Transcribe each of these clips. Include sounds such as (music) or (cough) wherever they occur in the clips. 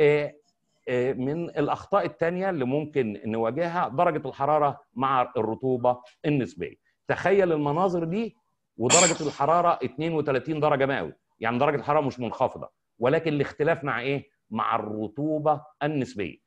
آه، آه، من الاخطاء الثانيه اللي ممكن نواجهها درجه الحراره مع الرطوبه النسبيه تخيل المناظر دي ودرجه الحراره 32 درجه مئوي يعني درجه الحراره مش منخفضه ولكن الاختلاف مع ايه مع الرطوبه النسبيه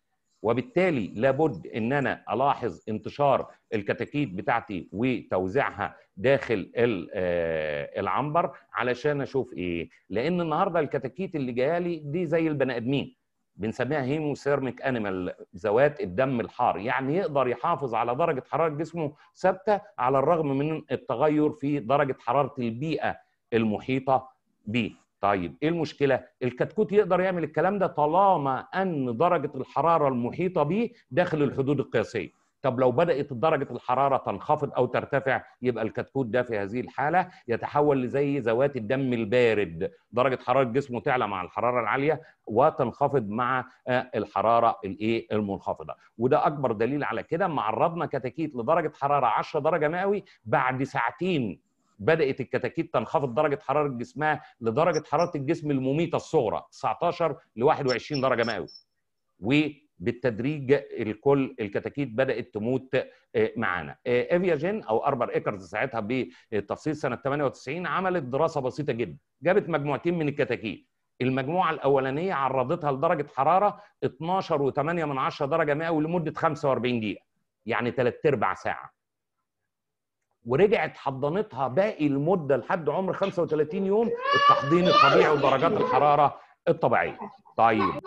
وبالتالي لابد ان انا الاحظ انتشار الكتاكيت بتاعتي وتوزيعها داخل آه، العنبر علشان اشوف ايه لان النهارده الكتاكيت اللي جايه لي دي زي البني ادمين بنسميها هيموثيرميك انيمال ذوات الدم الحار يعني يقدر يحافظ على درجه حراره جسمه ثابته على الرغم من التغير في درجه حراره البيئه المحيطه بيه طيب ايه المشكله الكتكوت يقدر يعمل الكلام ده طالما ان درجه الحراره المحيطه بيه داخل الحدود القياسيه طب لو بدات درجه الحراره تنخفض او ترتفع يبقى الكتكوت ده في هذه الحاله يتحول لزي ذوات الدم البارد درجه حراره جسمه تعلى مع الحراره العاليه وتنخفض مع آه، الحراره الايه المنخفضه وده اكبر دليل على كده ما عرضنا كتاكيت لدرجه حراره 10 درجه مئوي بعد ساعتين بدات الكتاكيت تنخفض درجه حراره جسمها لدرجه حراره الجسم المميته الصغرى 19 ل 21 درجه مئوي بالتدريج الكل الكتاكيت بدات تموت آه، معانا افياجين آه، او اربر ايكرز ساعتها بتفصيل سنه 98 عملت دراسه بسيطه جدا جابت مجموعتين من الكتاكيت المجموعه الاولانيه عرضتها لدرجه حراره 12.8 من 10 درجه مئوي لمده 45 دقيقه يعني ثلاث ارباع ساعه ورجعت حضنتها باقي المده لحد عمر 35 يوم التحضين الطبيعي ودرجات الحراره الطبيعيه طيب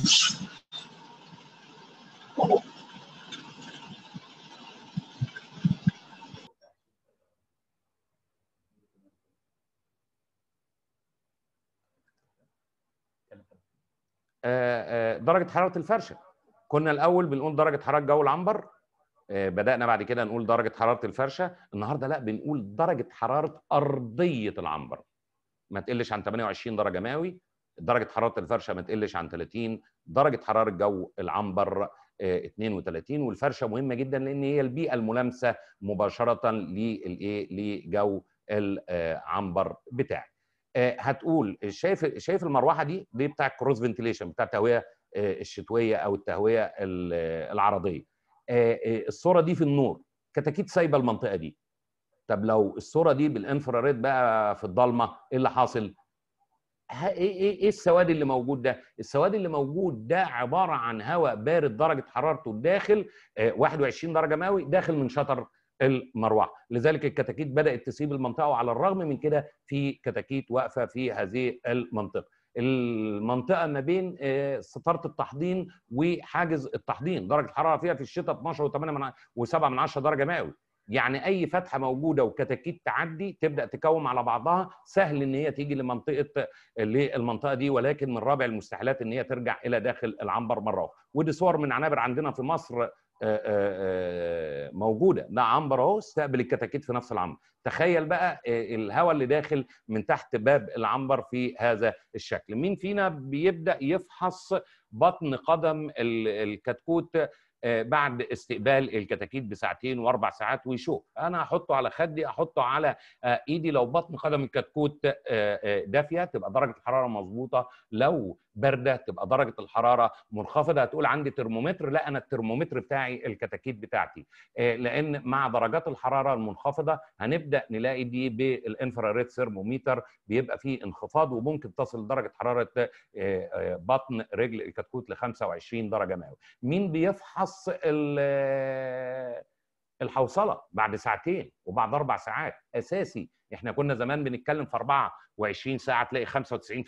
آه، آه، درجه حراره الفرشه كنا الاول بنقول درجه حراره جو العنبر آه، بدانا بعد كده نقول درجه حراره الفرشه النهارده لا بنقول درجه حراره ارضيه العنبر ما تقلش عن 28 درجه مئوي درجه حراره الفرشه ما تقلش عن 30 درجه حراره الجو العنبر 32 آه، والفرشه مهمه جدا لان هي البيئه الملامسه مباشره للايه لجو العنبر بتاعك آه، هتقول شايف شايف المروحه دي دي بتاع كروس فنتيليشن بتاع التهويه آه، الشتويه او التهويه العرضيه الصوره دي في النور كتاكيت سايبه المنطقه دي طب لو الصوره دي بالانفراريد بقى في الضلمه ايه اللي حاصل ايه ايه ايه السواد اللي موجود ده؟ السواد اللي موجود ده عباره عن هواء بارد درجه حرارته الداخل 21 آه، درجه مئوي داخل من شطر المروحه، لذلك الكتاكيت بدات تسيب المنطقه وعلى الرغم من كده في كتاكيت واقفه في هذه المنطقه. المنطقه ما بين آه، ستاره التحضين وحاجز التحضين، درجه الحراره فيها في الشتاء 12 و8 و7 من 10 درجه مئوي. يعني اي فتحه موجوده وكتاكيت تعدي تبدا تكوم على بعضها سهل ان هي تيجي لمنطقه للمنطقه دي ولكن من رابع المستحيلات ان هي ترجع الى داخل العنبر مره اخرى ودي صور من عنابر عندنا في مصر آه، آه، آه، موجوده ده عنبر اهو استقبل الكتاكيت في نفس العنبر تخيل بقى الهواء اللي داخل من تحت باب العنبر في هذا الشكل مين فينا بيبدا يفحص بطن قدم الكتكوت آه، بعد استقبال الكتاكيت بساعتين واربع ساعات ويشوف انا هحطه على خدي احطه على آه، ايدي لو بطن قدم الكتكوت آه، دافيه تبقى درجه الحراره مظبوطه لو بارده تبقى درجه الحراره منخفضه هتقول عندي ترمومتر لا انا الترمومتر بتاعي الكتاكيت بتاعتي لان مع درجات الحراره المنخفضه هنبدا نلاقي دي بالانفراريد ثيرموميتر بيبقى فيه انخفاض وممكن تصل درجه حراره بطن رجل الكتكوت ل 25 درجه مئويه مين بيفحص الحوصله بعد ساعتين وبعد اربع ساعات اساسي احنا كنا زمان بنتكلم في 24 ساعه تلاقي 95%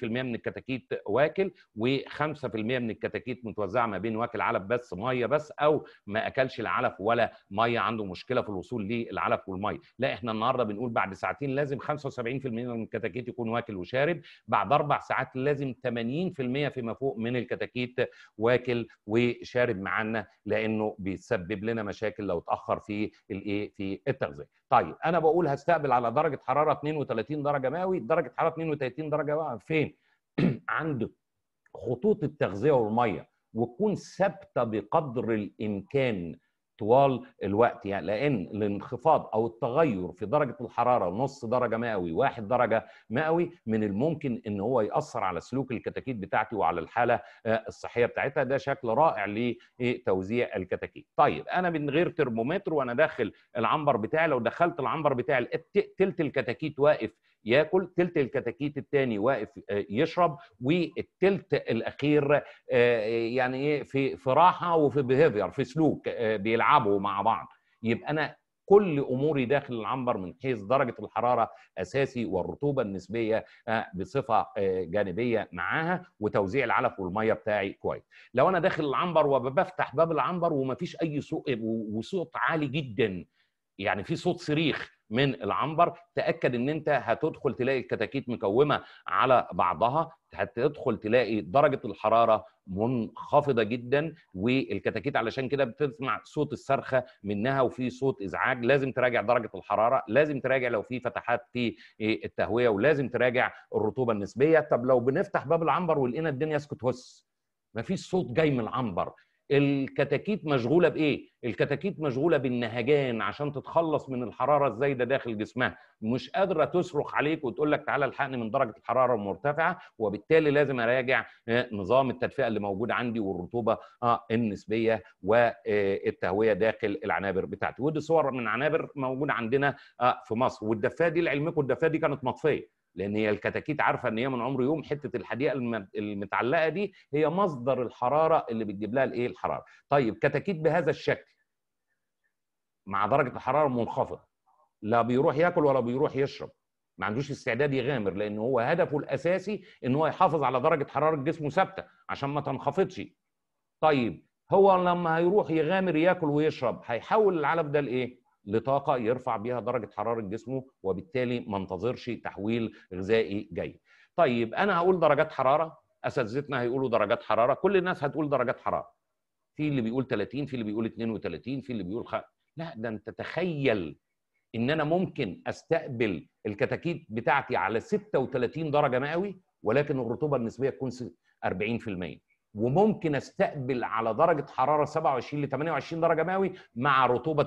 من الكتاكيت واكل و5% من الكتاكيت متوزعه ما بين واكل علف بس ميه بس او ما اكلش العلف ولا ميه عنده مشكله في الوصول للعلف والميه لا احنا النهارده بنقول بعد ساعتين لازم 75% من الكتاكيت يكون واكل وشارب بعد اربع ساعات لازم 80% فيما فوق من الكتاكيت واكل وشارب معانا لانه بيسبب لنا مشاكل لو اتاخر في الايه في التغذيه طيب انا بقول هست مستقبل على درجه حراره 32 درجه مئوي درجه حراره 32 درجه مئوي فين (clears throat) عند خطوط التغذيه والميه وتكون ثابته بقدر الامكان طوال الوقت يعني لان الانخفاض او التغير في درجه الحراره نص درجه مئوي واحد درجه مئوي من الممكن ان هو ياثر على سلوك الكتاكيت بتاعتي وعلى الحاله آه، الصحيه بتاعتها ده شكل رائع لتوزيع الكتاكيت طيب انا من غير ترمومتر وانا داخل العنبر بتاعي لو دخلت العنبر بتاعي لقيت تلت الكتاكيت واقف ياكل تلت الكتاكيت الثاني واقف آه، يشرب والتلت الاخير آه، يعني ايه في في راحه وفي بيهيفير في سلوك آه، بيلعبوا مع بعض يبقى انا كل اموري داخل العنبر من حيث درجه الحراره اساسي والرطوبه النسبيه بصفه جانبيه معاها وتوزيع العلف والميه بتاعي كويس. لو انا داخل العنبر وبفتح باب العنبر ومفيش اي صوت وصوت عالي جدا يعني في صوت صريخ من العنبر تاكد ان انت هتدخل تلاقي الكتاكيت مكومه على بعضها هتدخل تلاقي درجه الحراره منخفضه جدا والكتاكيت علشان كده بتسمع صوت الصرخه منها وفي صوت ازعاج لازم تراجع درجه الحراره لازم تراجع لو في فتحات في إيه، التهويه ولازم تراجع الرطوبه النسبيه طب لو بنفتح باب العنبر ولقينا الدنيا اسكت هس مفيش صوت جاي من العنبر الكتاكيت مشغوله بايه الكتاكيت مشغوله بالنهجان عشان تتخلص من الحراره الزايده داخل جسمها مش قادره تصرخ عليك وتقول لك تعالى الحقني من درجه الحراره المرتفعه وبالتالي لازم اراجع آه، نظام التدفئه اللي موجود عندي والرطوبه آه، النسبيه والتهويه داخل العنابر بتاعتي ودي صور من عنابر موجوده عندنا آه، في مصر والدفاه دي لعلمكم الدفاه دي كانت مطفيه لان هي الكتاكيت عارفه ان هي من عمر يوم حته الحديقه المتعلقه دي هي مصدر الحراره اللي بتجيب لها الايه الحراره طيب كتاكيت بهذا الشكل مع درجه الحراره منخفضه لا بيروح ياكل ولا بيروح يشرب ما عندوش استعداد يغامر لان هو هدفه الاساسي ان هو يحافظ على درجه حراره جسمه ثابته عشان ما تنخفضش طيب هو لما هيروح يغامر ياكل ويشرب هيحول العلف ده لايه لطاقه يرفع بيها درجه حراره جسمه وبالتالي ما انتظرش تحويل غذائي جيد. طيب انا هقول درجات حراره اساتذتنا هيقولوا درجات حراره كل الناس هتقول درجات حراره. في اللي بيقول 30 في اللي بيقول 32 في اللي بيقول خ... لا ده انت تخيل ان انا ممكن استقبل الكتاكيت بتاعتي على 36 درجه مئوي ولكن الرطوبه النسبيه تكون 40% وممكن استقبل على درجه حراره 27 ل 28 درجه مئوي مع رطوبه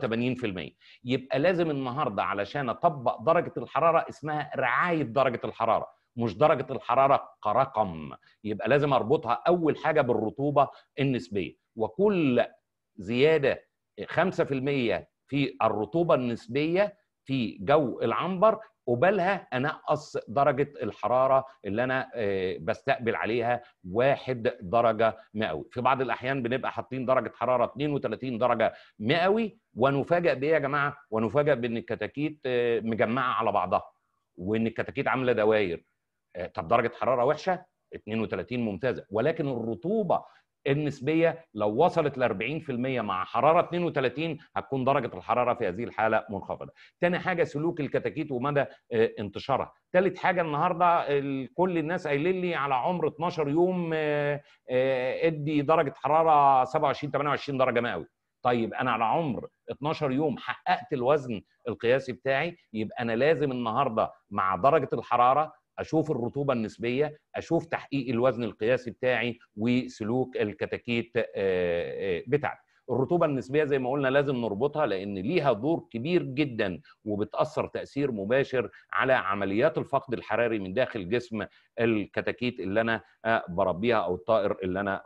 80% يبقى لازم النهارده علشان اطبق درجه الحراره اسمها رعايه درجه الحراره مش درجه الحراره كرقم يبقى لازم اربطها اول حاجه بالرطوبه النسبيه وكل زياده 5% في الرطوبه النسبيه في جو العنبر قبالها انقص درجه الحراره اللي انا آه، بستقبل عليها واحد درجه مئوي في بعض الاحيان بنبقى حاطين درجه حراره 32 درجه مئوي ونفاجئ بايه يا جماعه ونفاجئ بان الكتاكيت آه، مجمعه على بعضها وان الكتاكيت عامله دواير آه، طب درجه حراره وحشه 32 ممتازه ولكن الرطوبه النسبيه لو وصلت ل 40% مع حراره 32 هتكون درجه الحراره في هذه الحاله منخفضه. تاني حاجه سلوك الكتاكيت ومدى آه، انتشارها. ثالث حاجه النهارده كل الناس قايلين لي على عمر 12 يوم آه، آه، ادي درجه حراره 27 28 درجه مئوي. طيب انا على عمر 12 يوم حققت الوزن القياسي بتاعي يبقى انا لازم النهارده مع درجه الحراره اشوف الرطوبه النسبيه اشوف تحقيق الوزن القياسي بتاعي وسلوك الكتاكيت آه، آه، بتاعتي الرطوبة النسبية زي ما قلنا لازم نربطها لأن ليها دور كبير جدا وبتأثر تأثير مباشر على عمليات الفقد الحراري من داخل جسم الكتاكيت اللي أنا آه، بربيها أو الطائر اللي أنا